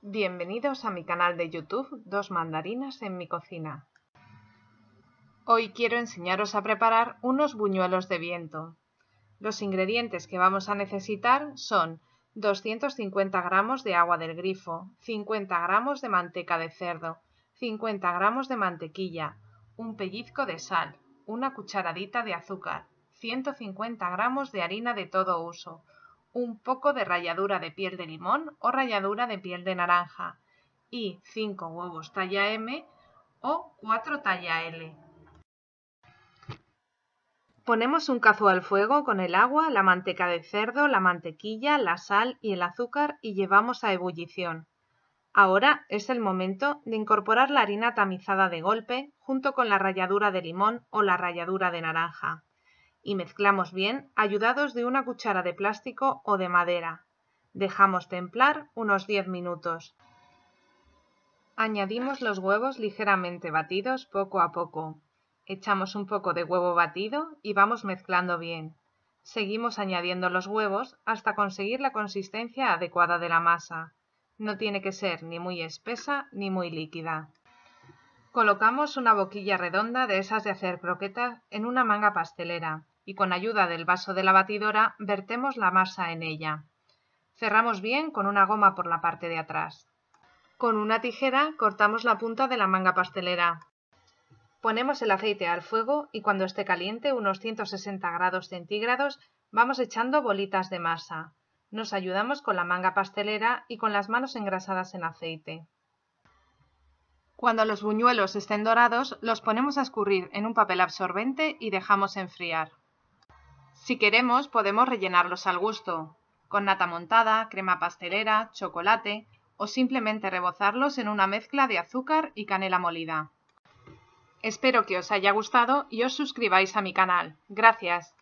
Bienvenidos a mi canal de YouTube Dos mandarinas en mi cocina. Hoy quiero enseñaros a preparar unos buñuelos de viento. Los ingredientes que vamos a necesitar son 250 gramos de agua del grifo, 50 gramos de manteca de cerdo, 50 gramos de mantequilla, un pellizco de sal, una cucharadita de azúcar, 150 gramos de harina de todo uso, un poco de ralladura de piel de limón o ralladura de piel de naranja y 5 huevos talla M o 4 talla L. Ponemos un cazo al fuego con el agua, la manteca de cerdo, la mantequilla, la sal y el azúcar y llevamos a ebullición. Ahora es el momento de incorporar la harina tamizada de golpe junto con la ralladura de limón o la ralladura de naranja y mezclamos bien ayudados de una cuchara de plástico o de madera. Dejamos templar unos 10 minutos. Añadimos los huevos ligeramente batidos poco a poco. Echamos un poco de huevo batido y vamos mezclando bien. Seguimos añadiendo los huevos hasta conseguir la consistencia adecuada de la masa. No tiene que ser ni muy espesa ni muy líquida. Colocamos una boquilla redonda de esas de hacer croquetas en una manga pastelera y con ayuda del vaso de la batidora vertemos la masa en ella. Cerramos bien con una goma por la parte de atrás. Con una tijera cortamos la punta de la manga pastelera. Ponemos el aceite al fuego y cuando esté caliente, unos 160 grados centígrados, vamos echando bolitas de masa. Nos ayudamos con la manga pastelera y con las manos engrasadas en aceite. Cuando los buñuelos estén dorados, los ponemos a escurrir en un papel absorbente y dejamos enfriar. Si queremos, podemos rellenarlos al gusto, con nata montada, crema pastelera, chocolate o simplemente rebozarlos en una mezcla de azúcar y canela molida. Espero que os haya gustado y os suscribáis a mi canal. Gracias.